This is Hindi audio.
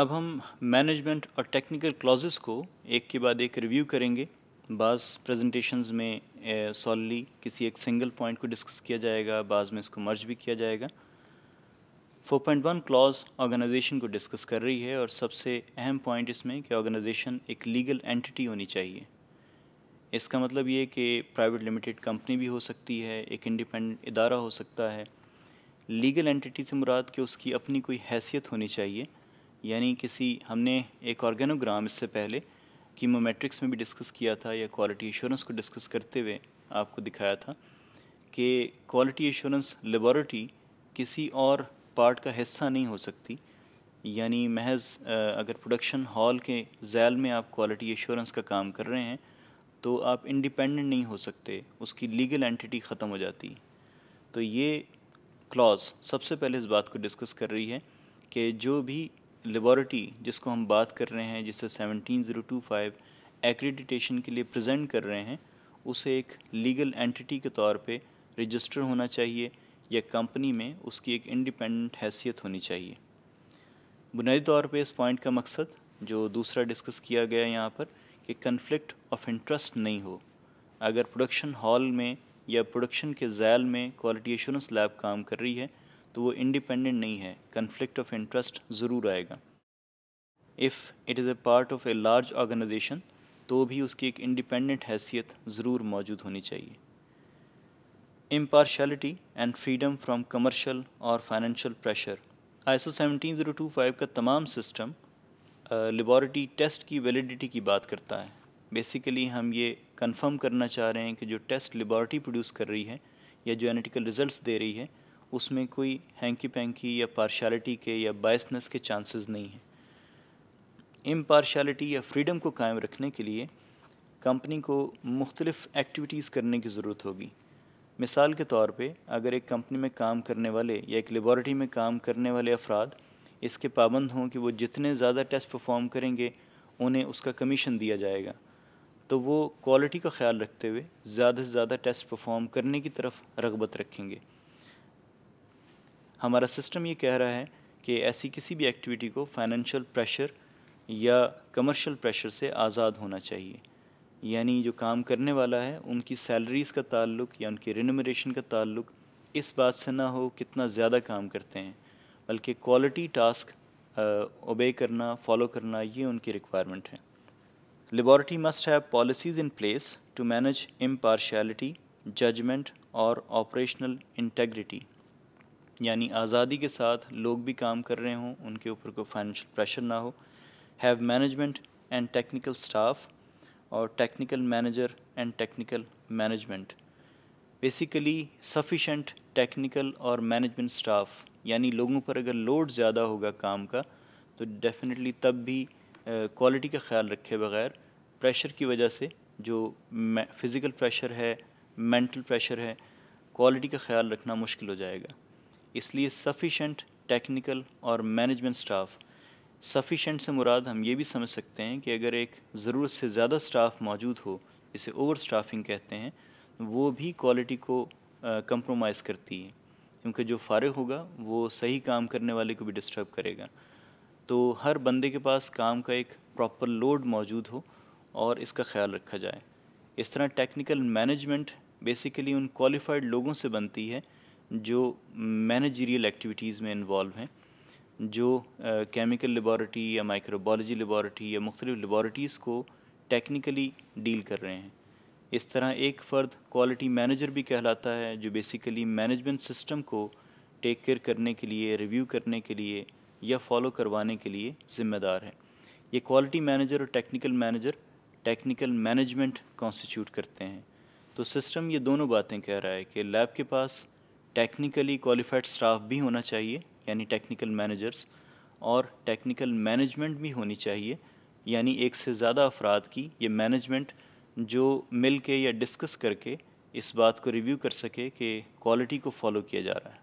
अब हम मैनेजमेंट और टेक्निकल क्लॉजेस को एक के बाद एक रिव्यू करेंगे बाज़ प्रेजेंटेशंस में सॉलली किसी एक सिंगल पॉइंट को डिस्कस किया जाएगा बाज़ में इसको मर्ज भी किया जाएगा 4.1 क्लॉज ऑर्गेनाइजेशन को डिस्कस कर रही है और सबसे अहम पॉइंट इसमें कि ऑर्गेनाइजेशन एक लीगल एंटिटी होनी चाहिए इसका मतलब ये कि प्राइवेट लिमिटेड कंपनी भी हो सकती है एक इंडिपेंडेंट इदारा हो सकता है लीगल एंटिटी से मुराद कि उसकी अपनी कोई हैसियत होनी चाहिए यानी किसी हमने एक ऑर्गेनोग्राम इससे पहले कीमोमेट्रिक्स में भी डिस्कस किया था या क्वालिटी एश्योरेंस को डिस्कस करते हुए आपको दिखाया था कि क्वालिटी एश्योरेंस लेबॉरेटरी किसी और पार्ट का हिस्सा नहीं हो सकती यानी महज अगर प्रोडक्शन हॉल के जैल में आप क्वालिटी एश्योरेंस का काम कर रहे हैं तो आप इंडिपेंडेंट नहीं हो सकते उसकी लीगल एंटिटी ख़त्म हो जाती तो ये क्लॉज सबसे पहले इस बात को डिस्कस कर रही है कि जो भी लेबॉरेटरी जिसको हम बात कर रहे हैं जिसे 17025 एक्रीडिटेशन के लिए प्रेजेंट कर रहे हैं उसे एक लीगल एंटिटी के तौर पे रजिस्टर होना चाहिए या कंपनी में उसकी एक इंडिपेंडेंट हैसियत होनी चाहिए बुनियादी तौर पे इस पॉइंट का मकसद जो दूसरा डिस्कस किया गया यहाँ पर कि कन्फ्लिक्ट ऑफ इंटरेस्ट नहीं हो अगर प्रोडक्शन हॉल में या प्रोडक्शन के जैल में क्वालिटी एश्योरेंस लैब काम कर रही है तो वो इंडिपेंडेंट नहीं है कन्फ्लिक्ट ऑफ इंटरेस्ट ज़रूर आएगा if it is a part of a large organisation तो भी उसकी एक इंडिपेंडेंट हैसियत ज़रूर मौजूद होनी चाहिए impartiality and freedom from commercial और financial pressure I seventeen zero two five का तमाम सिस्टम लेबॉरिटी टेस्ट की वैलिडिटी की बात करता है बेसिकली हम ये कन्फर्म करना चाह रहे हैं कि जो टेस्ट लेबॉरिटी प्रोड्यूस कर रही है या जो एनिटिकल रिजल्ट दे रही है उसमें कोई हैंकी पैंकी या पार्शलिटी के या बायसनेस के चांसेस नहीं हैं इम्पार्शलिटी या फ्रीडम को कायम रखने के लिए कंपनी को मुख्तलिफ़ एक्टिविटीज़ करने की ज़रूरत होगी मिसाल के तौर पे अगर एक कंपनी में काम करने वाले या एक लेबॉरटरी में काम करने वाले अफराद इसके पाबंद हों कि वो जितने ज़्यादा टेस्ट परफॉर्म करेंगे उन्हें उसका कमीशन दिया जाएगा तो वो क्वालिटी का ख्याल रखते हुए ज़्यादा से ज़्यादा टेस्ट परफॉर्म करने की तरफ रगबत रखेंगे हमारा सिस्टम ये कह रहा है कि ऐसी किसी भी एक्टिविटी को फाइनेंशियल प्रेशर या कमर्शियल प्रेशर से आज़ाद होना चाहिए यानी जो काम करने वाला है उनकी सैलरीज़ का ताल्लुक या उनकी रिनमरेशन का ताल्लुक इस बात से ना हो कितना ज़्यादा काम करते हैं बल्कि क्वालिटी टास्क ओबे करना फॉलो करना ये उनकी रिक्वायरमेंट है laboratory must have policies in place to manage impartiality judgement और ऑपरेशनल इंटेग्रिटी यानी आज़ादी के साथ लोग भी काम कर रहे हों उनके ऊपर कोई फाइनेंशियल प्रेशर ना हो have management and technical staff और technical manager and technical management basically sufficient technical और मैनेजमेंट स्टाफ यानी लोगों पर अगर लोड ज़्यादा होगा काम का तो डेफिनेटली तब भी क्वालिटी का ख्याल रखे बगैर प्रेशर की वजह से जो फिज़िकल प्रेशर है मेंटल प्रेशर है क्वालिटी का ख्याल रखना मुश्किल हो जाएगा इसलिए सफिशेंट टेक्निकल और मैनेजमेंट स्टाफ सफिशेंट से मुराद हम ये भी समझ सकते हैं कि अगर एक ज़रूरत से ज़्यादा स्टाफ मौजूद हो इसे ओवर स्टाफिंग कहते हैं वो भी क्वालिटी को कंप्रोमाइज़ करती है क्योंकि जो फारग होगा वो सही काम करने वाले को भी डिस्टर्ब करेगा तो हर बंदे के पास काम का एक प्रॉपर लोड मौजूद हो और इसका ख्याल रखा जाए इस तरह टेक्निकल मैनेजमेंट बेसिकली उन क्वालिफाइड लोगों से बनती है जो मैनेजरियल एक्टिविटीज़ में इन्वॉल्व हैं जो केमिकल uh, लेबॉरेटरी या माइक्रोबॉलोजी लेबॉरेटरी या मुख्तलिफ लेबॉरेटरीज़ को टेक्निकली डील कर रहे हैं इस तरह एक फ़र्द क्वालिटी मैनेजर भी कहलाता है जो बेसिकली मैनेजमेंट सिस्टम को टेक केयर करने के लिए रिव्यू करने के लिए या फॉलो करवाने के लिए ज़िम्मेदार है ये क्वालिटी मैनेजर और technical manager technical management constitute करते हैं तो सिस्टम ये दोनों बातें कह रहा है कि लैब के पास टेक्निकली क्वालिफाइड स्टाफ भी होना चाहिए यानी टेक्निकल मैनेजर्स और टेक्निकल मैनेजमेंट भी होनी चाहिए यानी एक से ज़्यादा अफराद की ये मैनेजमेंट जो मिल के या डिस्कस करके इस बात को रिव्यू कर सके कि क्वालिटी को फॉलो किया जा रहा है